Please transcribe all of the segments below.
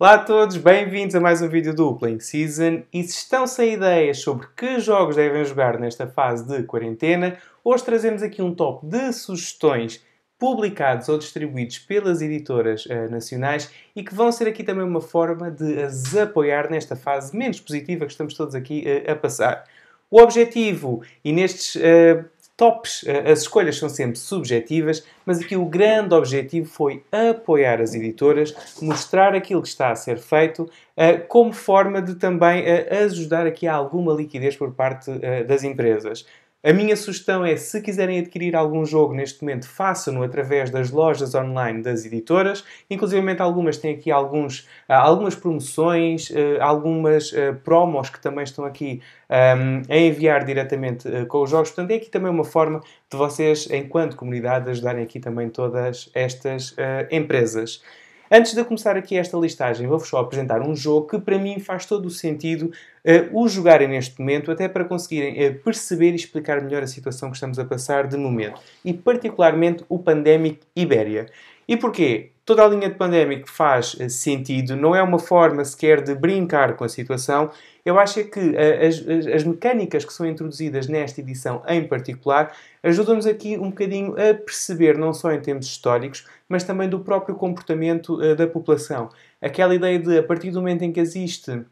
Olá a todos, bem-vindos a mais um vídeo do Playing Season e se estão sem ideias sobre que jogos devem jogar nesta fase de quarentena, hoje trazemos aqui um top de sugestões publicados ou distribuídos pelas editoras uh, nacionais e que vão ser aqui também uma forma de as apoiar nesta fase menos positiva que estamos todos aqui uh, a passar. O objetivo, e nestes uh, tops. Eh, as escolhas são sempre subjetivas, mas aqui o grande objetivo foi apoiar as editoras, mostrar aquilo que está a ser feito, eh, como forma de também eh, ajudar aqui a alguma liquidez por parte das empresas. A minha sugestão é, se quiserem adquirir algum jogo neste momento, façam-no através das lojas online das editoras. Inclusive, algumas têm aqui alguns, ah, algumas promoções, ah, algumas ah, promos que também estão aqui um, a enviar diretamente com os jogos. Portanto, é aqui também uma forma de vocês, enquanto comunidade, ajudarem aqui também todas estas uh, empresas. Antes de começar aqui esta listagem, vou-vos só apresentar um jogo que para mim faz todo o sentido eh, o jogarem neste momento, até para conseguirem eh, perceber e explicar melhor a situação que estamos a passar de momento. E particularmente o Pandemic Ibéria. E porquê? Toda a linha de Pandemic faz eh, sentido, não é uma forma sequer de brincar com a situação. Eu acho é que as, as mecânicas que são introduzidas nesta edição em particular ajudam-nos aqui um bocadinho a perceber, não só em termos históricos, mas também do próprio comportamento da população. Aquela ideia de, a partir do momento em que existe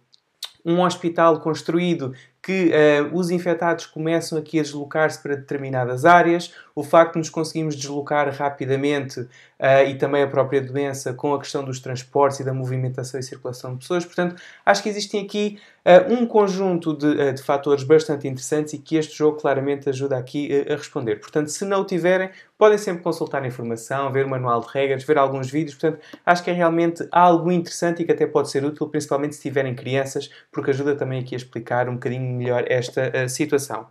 um hospital construído que uh, os infectados começam aqui a deslocar-se para determinadas áreas, o facto de nos conseguirmos deslocar rapidamente uh, e também a própria doença com a questão dos transportes e da movimentação e circulação de pessoas. Portanto, acho que existem aqui uh, um conjunto de, de, fatores bastante interessantes e que este jogo claramente ajuda aqui a responder. Portanto, se não o tiverem, podem sempre consultar a informação, ver o manual de regras, ver alguns vídeos. Portanto, acho que é realmente algo interessante e que até pode ser útil, principalmente se tiverem crianças, porque ajuda também aqui a explicar um bocadinho melhor esta uh, situação.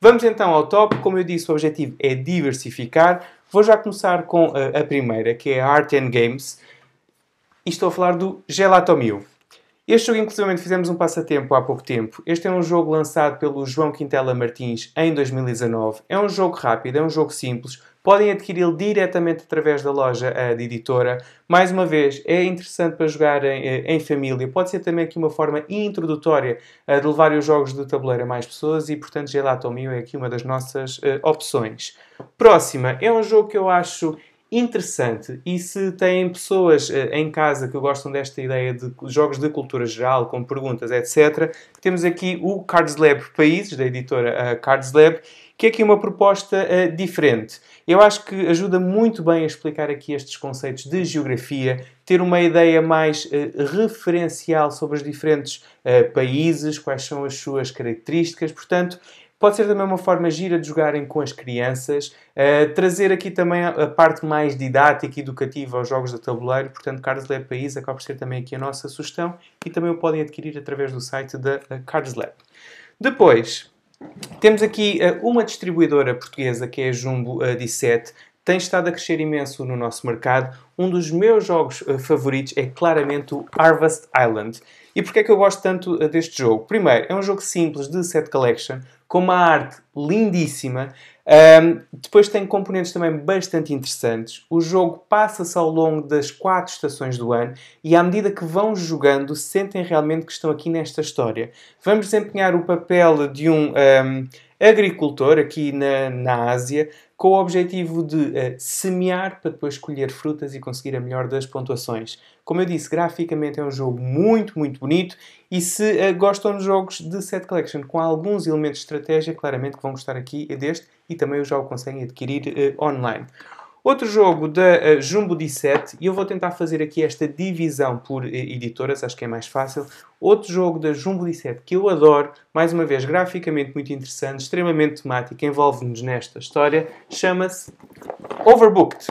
Vamos então ao top. Como eu disse, o objetivo é diversificar. Vou já começar com a, eh, a primeira, que é a Art and Games. E estou a falar do Gelato Mil. Este jogo, inclusive, fizemos um passatempo há pouco tempo. Este é um jogo lançado pelo João Quintela Martins em 2019. É um jogo rápido, é um jogo simples, podem adquiri-lo diretamente através da loja uh, de editora. Mais uma vez, é interessante para jogar em, eh, em família. Pode ser também aqui uma forma introdutória uh, de levar os jogos do tabuleiro a mais pessoas e, portanto, Gelato Mio é aqui uma das nossas opções. Próxima é um jogo que eu acho interessante e se têm pessoas uh, em casa que gostam desta ideia de jogos de cultura geral, com perguntas, etc., temos aqui o Cards Lab Países, da editora uh, Cards Lab, que é aqui é uma proposta uh, diferente. Eu acho que ajuda muito bem a explicar aqui estes conceitos de geografia, ter uma ideia mais uh, referencial sobre os diferentes uh, países, quais são as suas características. Portanto, Pode ser também uma forma gira de jogarem com as crianças, uh, trazer aqui também a, a parte mais didática e educativa aos jogos de tabuleiro. Portanto, Cards Lab País acaba por ser também aqui a nossa sugestão e também o podem adquirir através do site da Cards Lab. Depois, temos aqui eh, uma distribuidora portuguesa que é a Jumbo 17, eh, tem estado a crescer imenso no nosso mercado. Um dos meus jogos eh, favoritos é claramente o Harvest Island. E porquê é que eu gosto tanto deste jogo? Primeiro, é um jogo simples de set collection, com uma arte lindíssima, um, depois tem componentes também bastante interessantes. O jogo passa-se ao longo das quatro estações do ano e, à medida que vão jogando, sentem realmente que estão aqui nesta história. Vamos desempenhar o papel de um, um agricultor aqui na, na Ásia com o objetivo de uh, semear para depois colher frutas e conseguir a melhor das pontuações. Como eu disse, graficamente é um jogo muito, muito bonito e se uh, gostam de jogos de set collection com alguns elementos de estratégia, claramente que vão gostar aqui deste e também já o conseguem adquirir uh, online. Outro jogo da uh, Jumbo 17, e eu vou tentar fazer aqui esta divisão por uh, editoras, acho que é mais fácil. Outro jogo da Jumbo 17 que eu adoro, mais uma vez, graficamente muito interessante, extremamente temático, envolve-nos nesta história, chama-se Overbooked.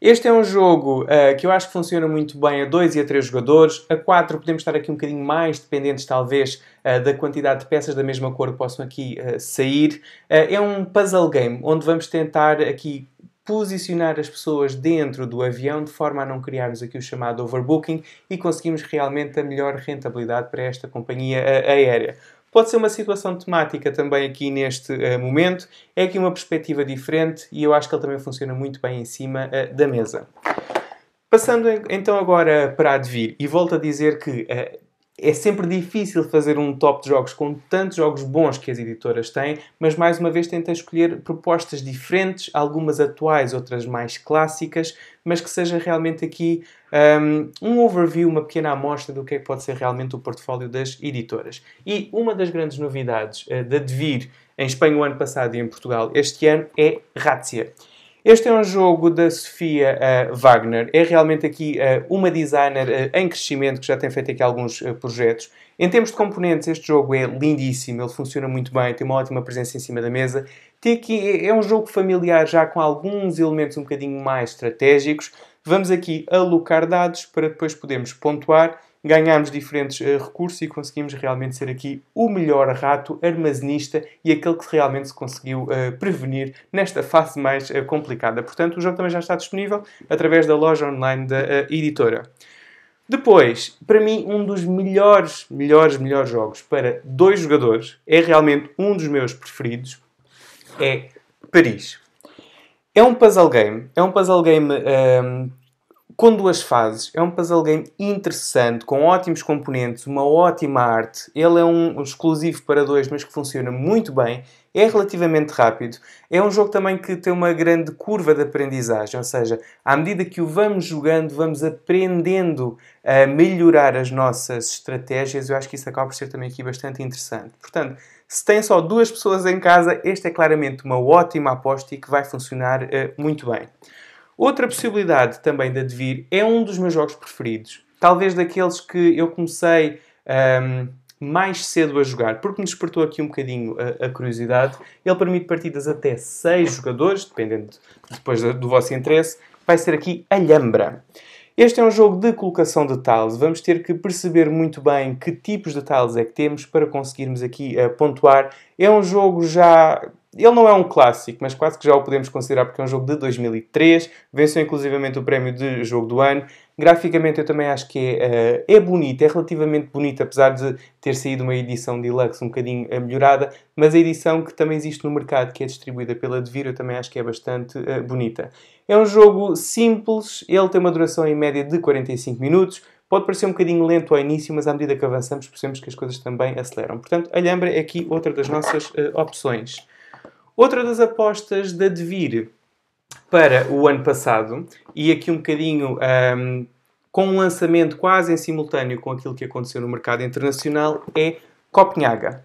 Este é um jogo uh, que eu acho que funciona muito bem a 2 e a 3 jogadores. A 4 podemos estar aqui um bocadinho mais dependentes, talvez, uh, da quantidade de peças da mesma cor que possam aqui uh, sair. é um puzzle game onde vamos tentar aqui posicionar as pessoas dentro do avião de forma a não criarmos aqui o chamado overbooking e conseguimos realmente a melhor rentabilidade para esta companhia aérea. Pode ser uma situação temática também aqui neste uh, momento. É aqui uma perspectiva diferente e eu acho que ele também funciona muito bem em cima uh, da mesa. Passando então agora para a Advir, e volto a dizer que uh, é sempre difícil fazer um top de jogos com tantos jogos bons que as editoras têm, mas mais uma vez tentei escolher propostas diferentes, algumas atuais, outras mais clássicas, mas que seja realmente aqui um, um overview, uma pequena amostra do que é que pode ser realmente o portfólio das editoras. E uma das grandes novidades uh, eh, da Devir em Espanha o ano passado e em Portugal este ano é Rátia. Este é um jogo da Sofia uh, Wagner. É realmente aqui uh, uma designer uh, em crescimento que já tem feito aqui alguns projetos. Em termos de componentes, este jogo é lindíssimo, ele funciona muito bem, tem uma ótima presença em cima da mesa. Tem aqui, é, é um jogo familiar já com alguns elementos um bocadinho mais estratégicos. Vamos aqui alocar dados para depois podermos pontuar ganhámos diferentes uh, recursos e conseguimos realmente ser aqui o melhor rato armazenista e aquele que realmente se conseguiu uh, prevenir nesta fase mais uh, complicada. Portanto, o jogo também já está disponível através da loja online da editora. Depois, para mim, um dos melhores, melhores, melhores jogos para dois jogadores, é realmente um dos meus preferidos, é Paris. É um puzzle game, é um puzzle game um, ehm, com duas fases. É um puzzle game interessante, com ótimos componentes, uma ótima arte. Ele é um exclusivo para dois, mas que funciona muito bem. É relativamente rápido. É um jogo também que tem uma grande curva de aprendizagem, ou seja, à medida que o vamos jogando, vamos aprendendo a melhorar as nossas estratégias. Eu acho que isso acaba por ser também aqui bastante interessante. Portanto, se tem só duas pessoas em casa, este é claramente uma ótima aposta e que vai funcionar uh, muito bem. Outra possibilidade também de advir é um dos meus jogos preferidos. Talvez daqueles que eu comecei um, mais cedo a jogar, porque me despertou aqui um bocadinho a, a curiosidade. Ele permite partidas até 6 jogadores, dependendo depois do, vosso interesse. Vai ser aqui Alhambra. Este é um jogo de colocação de tiles. Vamos ter que perceber muito bem que tipos de tiles é que temos para conseguirmos aqui uh, pontuar. É um jogo já ele não é um clássico, mas quase que já o podemos considerar porque é um jogo de 2003, venceu inclusivamente o prémio de jogo do ano. Graficamente eu também acho que é, eh, é bonito, é relativamente bonito, apesar de ter saído uma edição deluxe um bocadinho eh, melhorada, mas a edição que também existe no mercado, que é distribuída pela Devir, eu também acho que é bastante eh, bonita. É um jogo simples, ele tem uma duração em média de 45 minutos, Pode parecer um bocadinho lento ao início, mas à medida que avançamos percebemos que as coisas também aceleram. Portanto, a Alhambra é aqui outra das nossas opções. Outra das apostas da Devir para o ano passado, e aqui um bocadinho um, com um lançamento quase em simultâneo com aquilo que aconteceu no mercado internacional, é Copenhaga.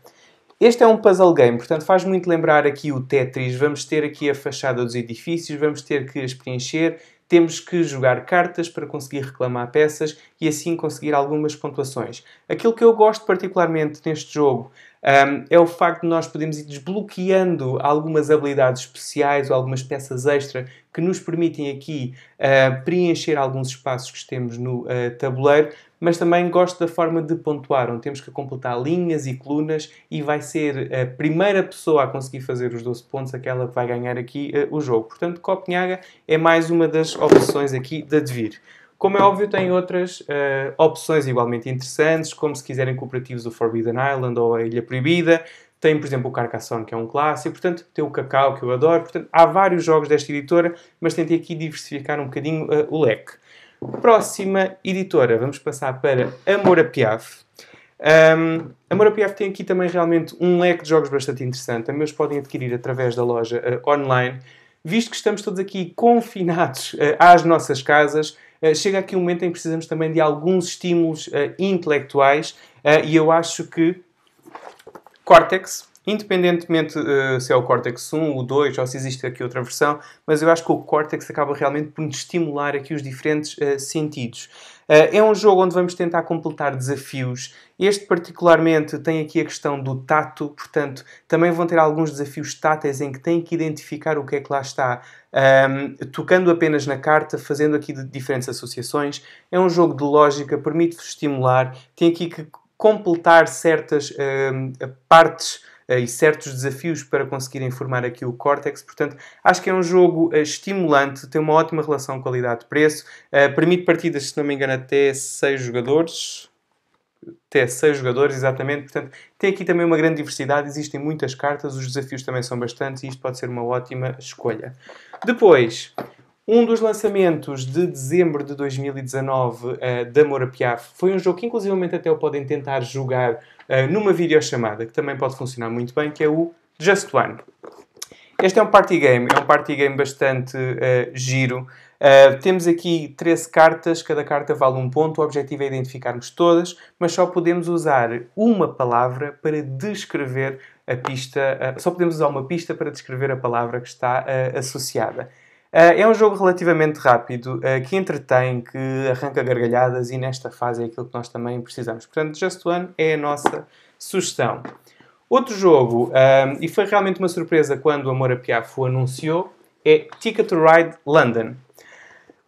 Este é um puzzle game, portanto faz muito lembrar aqui o Tetris. Vamos ter aqui a fachada dos edifícios, vamos ter que as preencher, temos que jogar cartas para conseguir reclamar peças e assim conseguir algumas pontuações. Aquilo que eu gosto particularmente neste jogo um, é o facto de nós podermos ir desbloqueando algumas habilidades especiais ou algumas peças extra que nos permitem aqui uh, preencher alguns espaços que temos no uh, tabuleiro, mas também gosto da forma de pontuar, onde temos que completar linhas e colunas e vai ser a primeira pessoa a conseguir fazer os 12 pontos aquela que vai ganhar aqui uh, o jogo. Portanto, Copenhaga é mais uma das opções aqui de advir. Como é óbvio, tem outras uh, opções igualmente interessantes, como se quiserem cooperativos o Forbidden Island ou a Ilha Proibida. Tem, por exemplo, o Carcassonne, que é um clássico. Portanto, tem o Cacau, que eu adoro. Portanto, há vários jogos desta editora, mas tentei aqui diversificar um bocadinho uh, o leque. Próxima editora, vamos passar para Amor a Piaf. Um, a Piaf tem aqui também realmente um leque de jogos bastante interessante. Também os podem adquirir através da loja uh, online. Visto que estamos todos aqui confinados uh, às nossas casas, eh, chega aqui um momento em que precisamos também de alguns estímulos eh, intelectuais eh, e eu acho que córtex, independentemente uh, se é o córtex 1, o 2 ou se existe aqui outra versão, mas eu acho que o córtex acaba realmente por estimular aqui os diferentes uh, sentidos. Eh, é um jogo onde vamos tentar completar desafios. Este, particularmente, tem aqui a questão do tato, portanto, também vão ter alguns desafios táteis em que têm que identificar o que é que lá está, um, tocando apenas na carta, fazendo aqui diferentes associações. É um jogo de lógica, permite-vos estimular, tem aqui que completar certas um, partes eh, e certos desafios para conseguirem formar aqui o córtex. Portanto, acho que é um jogo eh, estimulante, tem uma ótima relação qualidade-preço, eh, permite partidas, se não me engano, até 6 jogadores até 6 jogadores, exatamente. Portanto, tem aqui também uma grande diversidade, existem muitas cartas, os desafios também são bastantes e isto pode ser uma ótima escolha. Depois, um dos lançamentos de dezembro de 2019 uh, da Moura Piaf foi um jogo que, inclusivamente, até o podem tentar jogar eh, numa videochamada, que também pode funcionar muito bem, que é o Just One. Este é um party game, é um party game bastante uh, giro. Uh, temos aqui 13 cartas, cada carta vale um ponto. O objetivo é identificarmos todas, mas só podemos usar uma palavra para descrever a pista. Uh, só podemos usar uma pista para descrever a palavra que está associada. Eh, é um jogo relativamente rápido, eh, que entretém, que arranca gargalhadas e nesta fase é aquilo que nós também precisamos. Portanto, Just One é a nossa sugestão. Outro jogo, eh, e foi realmente uma surpresa quando a Mora Piafo anunciou, é Ticket to Ride London.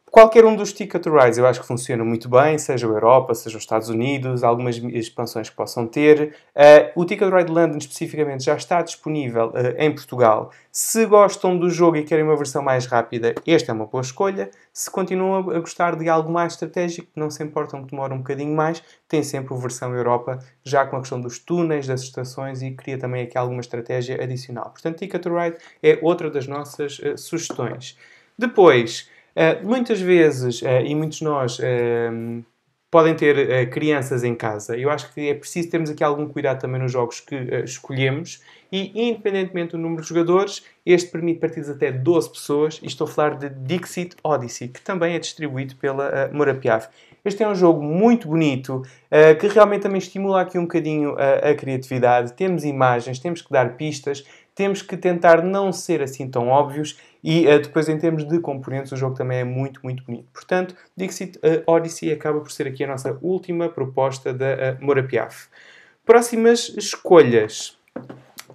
Qualquer um dos Ticket to Rise eu acho que funciona muito bem, seja a Europa, seja os Estados Unidos, algumas expansões que possam ter. Uh, o Ticket to Ride London especificamente já está disponível uh, em Portugal. Se gostam do jogo e querem uma versão mais rápida, esta é uma boa escolha. Se continuam a gostar de algo mais estratégico, não se importam que demore um bocadinho mais, tem sempre a versão Europa, já com a questão dos túneis, das estações e cria também aqui alguma estratégia adicional. Portanto, Ticket to Ride é outra das nossas uh, sugestões. Depois, eh, muitas vezes, eh, e muitos de nós eh, podem ter crianças em casa, eu acho que é preciso termos aqui algum cuidado também nos jogos que escolhemos e, independentemente do número de jogadores, este permite partidas até 12 pessoas e estou a falar de Dixit Odyssey, que também é distribuído pela uh, Morapiaf. Este é um jogo muito bonito, uh, que realmente também estimula aqui um bocadinho a criatividade. Temos imagens, temos que dar pistas, temos que tentar não ser assim tão óbvios e eh, depois, em termos de componentes, o jogo também é muito, muito bonito. Portanto, Dixit eh, Odyssey acaba por ser aqui a nossa última proposta da eh, Mora Piaf. Próximas escolhas.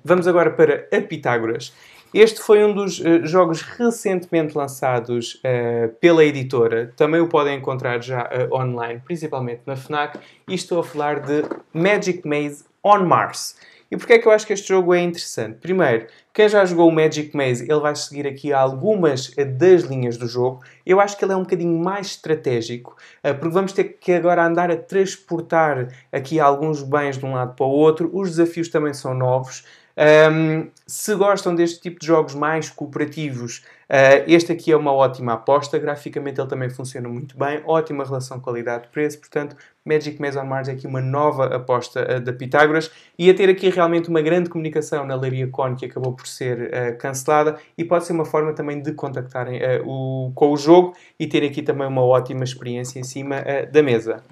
Vamos agora para a Pitágoras. Este foi um dos uh, jogos recentemente lançados uh, pela editora. Também o podem encontrar já uh, online, principalmente na FNAC. E estou a falar de Magic Maze on Mars. E porquê é que eu acho que este jogo é interessante? Primeiro, quem já jogou o Magic Maze, ele vai seguir aqui algumas das linhas do jogo. Eu acho que ele é um bocadinho mais estratégico, eh, porque vamos ter que agora andar a transportar aqui alguns bens de um lado para o outro. Os desafios também são novos. Um, se gostam deste tipo de jogos mais cooperativos, uh, este aqui é uma ótima aposta. Graficamente ele também funciona muito bem, ótima relação qualidade-preço. Portanto, Magic Mesa on Mars é aqui uma nova aposta uh, da Pitágoras e a ter aqui realmente uma grande comunicação na Leiria Con que acabou por ser uh, cancelada e pode ser uma forma também de contactarem o, com o jogo e ter aqui também uma ótima experiência em cima da mesa.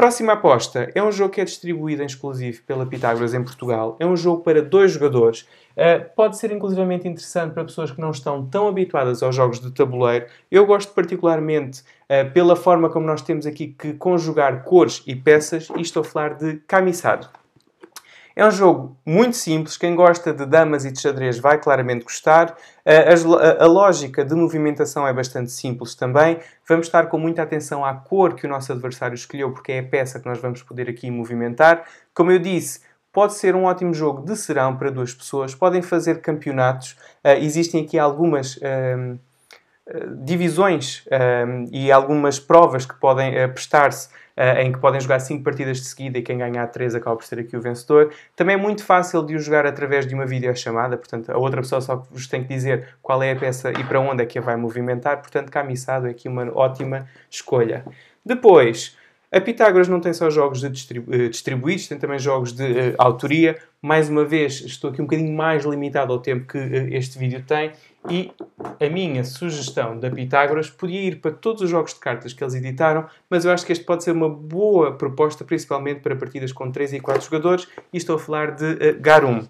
Próxima aposta é um jogo que é distribuído em exclusivo pela Pitágoras em Portugal. É um jogo para dois jogadores. Uh, pode ser inclusivamente interessante para pessoas que não estão tão habituadas aos jogos de tabuleiro. Eu gosto particularmente uh, pela forma como nós temos aqui que conjugar cores e peças e estou a falar de camisado. É um jogo muito simples, quem gosta de damas e de xadrez vai claramente gostar. A, a, a, lógica de movimentação é bastante simples também. Vamos estar com muita atenção à cor que o nosso adversário escolheu, porque é a peça que nós vamos poder aqui movimentar. Como eu disse, pode ser um ótimo jogo de serão para duas pessoas, podem fazer campeonatos. Uh, existem aqui algumas. Um, ah, divisões um, e algumas provas que podem uh, prestar-se eh, em que podem jogar 5 partidas de seguida e quem ganhar 3 acaba por ser aqui o vencedor. Também é muito fácil de o jogar através de uma videochamada, portanto, a outra pessoa só vos tem que dizer qual é a peça e para onde é que a vai movimentar, portanto, camisado é aqui uma ótima escolha. Depois, a Pitágoras não tem só jogos de distribu eh, distribuídos, tem também jogos de uh, autoria. Mais uma vez, estou aqui um bocadinho mais limitado ao tempo que uh, este vídeo tem e a minha sugestão da Pitágoras podia ir para todos os jogos de cartas que eles editaram, mas eu acho que este pode ser uma boa proposta, principalmente para partidas com 3 e 4 jogadores, e estou a falar de uh, Garum.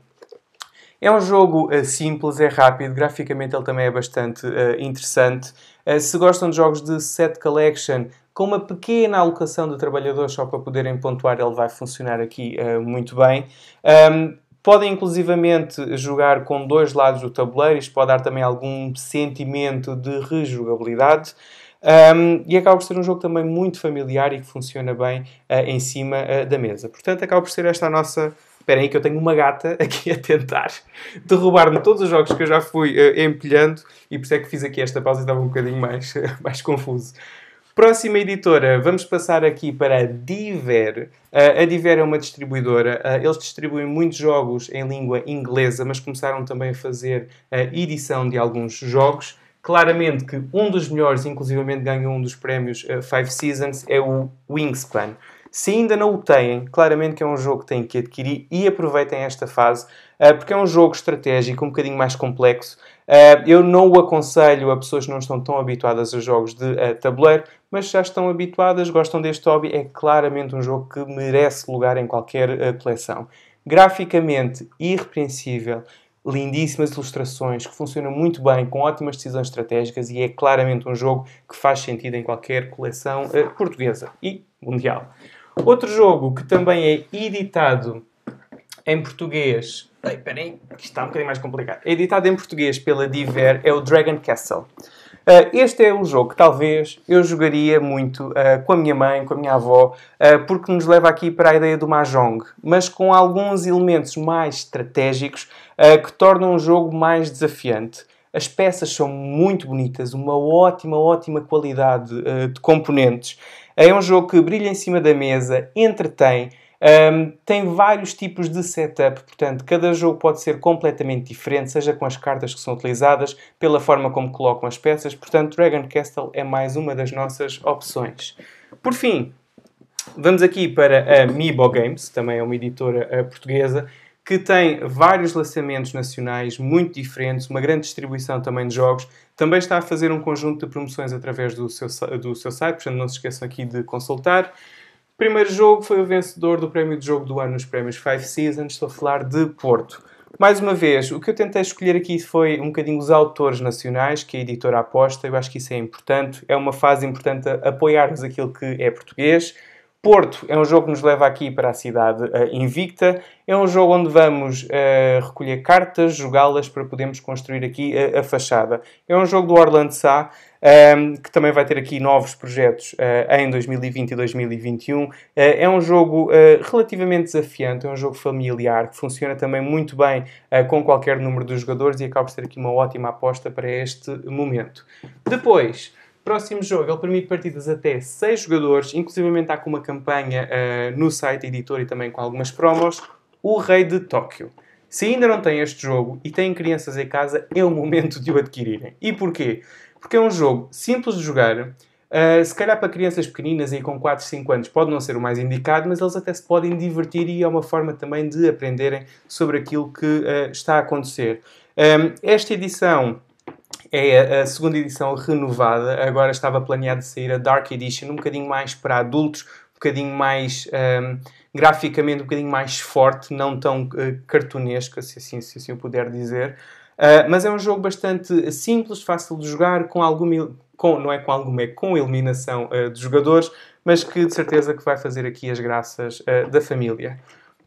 É um jogo simples, é rápido, graficamente ele também é bastante interessante. se gostam de jogos de set collection, com uma pequena alocação de trabalhadores só para poderem pontuar, ele vai funcionar aqui uh, muito bem. Um, podem inclusivamente jogar com dois lados do tabuleiro, isto pode dar também algum sentimento de rejogabilidade. Um, e acaba por ser um jogo também muito familiar e que funciona bem uh, em cima uh, da mesa. Portanto, acaba por ser esta a nossa. Espera aí, que eu tenho uma gata aqui a tentar derrubar-me todos os jogos que eu já fui uh, empilhando, e por isso é que fiz aqui esta pausa e estava um bocadinho mais, mais confuso. Próxima editora, vamos passar aqui para a Diver. Uh, a Diver é uma distribuidora, uh, eles distribuem muitos jogos em língua inglesa, mas começaram também a fazer a ah, edição de alguns jogos. Claramente que um dos melhores, inclusivamente ganhou um dos prémios uh, Five Seasons, é o Wingspan. Se ainda não o têm, claramente que é um jogo que têm que adquirir e aproveitem esta fase, eh, porque é um jogo estratégico, um bocadinho mais complexo. Eh, eu não o aconselho a pessoas que não estão tão habituadas a jogos de eh, tabuleiro, mas já estão habituadas, gostam deste hobby. É claramente um jogo que merece lugar em qualquer coleção. Graficamente irrepreensível, lindíssimas ilustrações que funcionam muito bem, com ótimas decisões estratégicas e é claramente um jogo que faz sentido em qualquer coleção portuguesa e mundial. Outro jogo que também é editado em português. Ai, peraí, que está um bocadinho mais complicado. É editado em português pela Diver é o Dragon Castle. Uh, este é um jogo que talvez eu jogaria muito uh, com a minha mãe, com a minha avó, uh, porque nos leva aqui para a ideia do Mahjong, mas com alguns elementos mais estratégicos que tornam o jogo mais desafiante. As peças são muito bonitas, uma ótima, ótima qualidade de componentes é um jogo que brilha em cima da mesa, entretém, um, tem vários tipos de setup, portanto, cada jogo pode ser completamente diferente, seja com as cartas que são utilizadas, pela forma como colocam as peças. Portanto, Dragon Castle é mais uma das nossas opções. Por fim, vamos aqui para a Mibo Games, também é uma editora eh, portuguesa, que tem vários lançamentos nacionais muito diferentes, uma grande distribuição também de jogos. Também está a fazer um conjunto de promoções através do seu, do seu site, portanto não se esqueçam aqui de consultar. O primeiro jogo foi o vencedor do prémio de jogo do ano nos prémios Five Seasons, estou a falar de Porto. Mais uma vez, o que eu tentei escolher aqui foi um bocadinho os autores nacionais que é a editora aposta, eu acho que isso é importante, é uma fase importante apoiarmos aquilo que é português, Porto é um jogo que nos leva aqui para a cidade uh, invicta. É um jogo onde vamos uh, recolher cartas, jogá-las para podermos construir aqui eh, a fachada. É um jogo do Orlando Sá, um, ehm, que também vai ter aqui novos projetos em 2020 e 2021. é um jogo relativamente desafiante, é um jogo familiar, que funciona também muito bem com qualquer número de jogadores e acaba por ser aqui uma ótima aposta para este momento. Depois próximo jogo ele permite partidas até 6 jogadores, inclusive há com uma campanha uh, no site editor e também com algumas promos, o Rei de Tóquio. Se ainda não têm este jogo e têm crianças em casa, é o momento de o adquirirem. E porquê? Porque é um jogo simples de jogar, Uh, se calhar para crianças pequeninas e com 4, 5 anos pode não ser o mais indicado, mas eles até se podem divertir e é uma forma também de aprenderem sobre aquilo que uh, está a acontecer. Um, ehm, esta edição é a segunda edição renovada. Agora estava planeado sair a Dark Edition, um bocadinho mais para adultos, um bocadinho mais um, graficamente, um bocadinho mais forte, não tão uh, cartunesca, se assim, se assim eu puder dizer. Uh, mas é um jogo bastante simples, fácil de jogar, com alguma. Com, não é com alguma, é com eliminação uh, de jogadores, mas que de certeza que vai fazer aqui as graças uh, da família.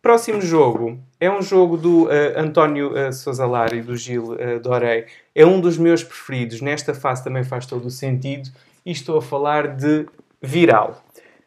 Próximo jogo é um jogo do uh, António uh, e do Gil uh, Dorei, é um dos meus preferidos. Nesta fase também faz todo o sentido e estou a falar de Viral.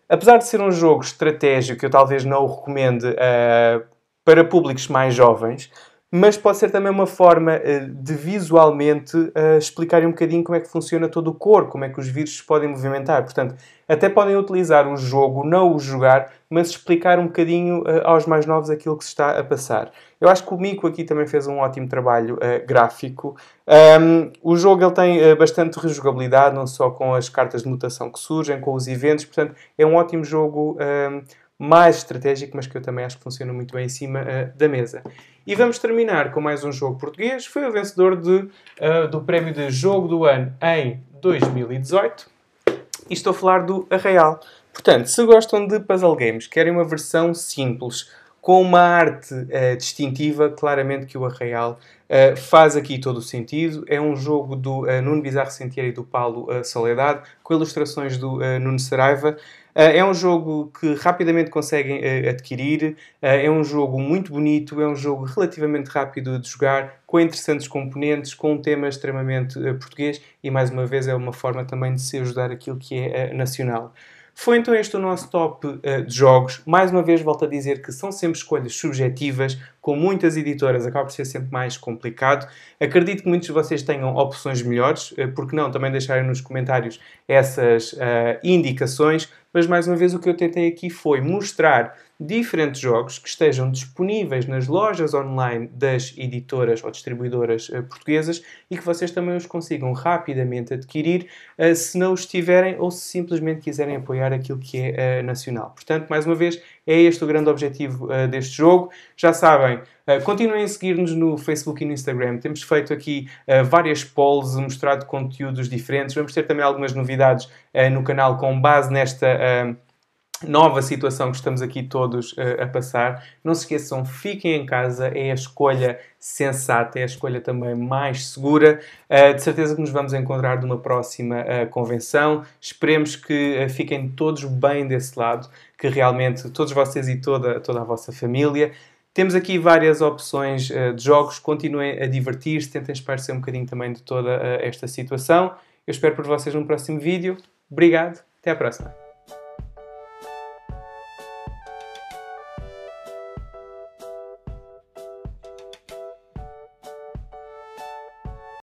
Apesar de ser um jogo estratégico, eu talvez não o recomende uh, para públicos mais jovens, mas pode ser também uma forma eh, de visualmente eh, explicar um bocadinho como é que funciona todo o corpo, como é que os vírus podem movimentar. Portanto, até podem utilizar o jogo, não o jogar, mas explicar um bocadinho eh, aos mais novos aquilo que se está a passar. Eu acho que o Mico aqui também fez um ótimo trabalho gráfico. o jogo ele tem bastante rejogabilidade, não só com as cartas de mutação que surgem, com os eventos, portanto, é um ótimo jogo. mais estratégico, mas que eu também acho que funciona muito bem em cima da mesa. E vamos terminar com mais um jogo português. Foi o vencedor de, uh, do prémio de Jogo do Ano em 2018. E estou a falar do Arraial. Portanto, se gostam de puzzle games, querem uma versão simples, com uma arte uh, distintiva, claramente que o Arraial uh, faz aqui todo o sentido. É um jogo do uh, Nuno Bizarro Sentieri e do Paulo Soledade, com ilustrações do Nuno Saraiva. Ah, é um jogo que rapidamente conseguem ah, adquirir, ah, é um jogo muito bonito, é um jogo relativamente rápido de jogar, com interessantes componentes, com um tema extremamente português e, mais uma vez, é uma forma também de se ajudar aquilo que é nacional. Foi então este o nosso top uh, de jogos. Mais uma vez, volto a dizer que são sempre escolhas subjetivas, com muitas editoras acaba por ser sempre mais complicado. Acredito que muitos de vocês tenham opções melhores, uh, porque não também deixarem nos comentários essas uh, indicações mas mais uma vez o que eu tentei aqui foi mostrar diferentes jogos que estejam disponíveis nas lojas online das editoras ou distribuidoras uh, portuguesas e que vocês também os consigam rapidamente adquirir uh, se não os tiverem ou se simplesmente quiserem apoiar aquilo que é uh, nacional. Portanto, mais uma vez, é este o grande objetivo deste jogo. Já sabem, continuem a seguir-nos no Facebook e no Instagram. Temos feito aqui várias polls, mostrado conteúdos diferentes. Vamos ter também algumas novidades no canal com base nesta nova situação que estamos aqui todos uh, a passar. Não se esqueçam, fiquem em casa, é a escolha sensata, é a escolha também mais segura. Uh, de certeza que nos vamos encontrar numa próxima uh, convenção. Esperemos que fiquem todos bem desse lado, que realmente todos vocês e toda, toda a vossa família. Temos aqui várias opções de jogos, continuem a divertir-se, tentem esparcer um bocadinho também de toda esta situação. Eu espero por vocês no próximo vídeo. Obrigado, até à próxima.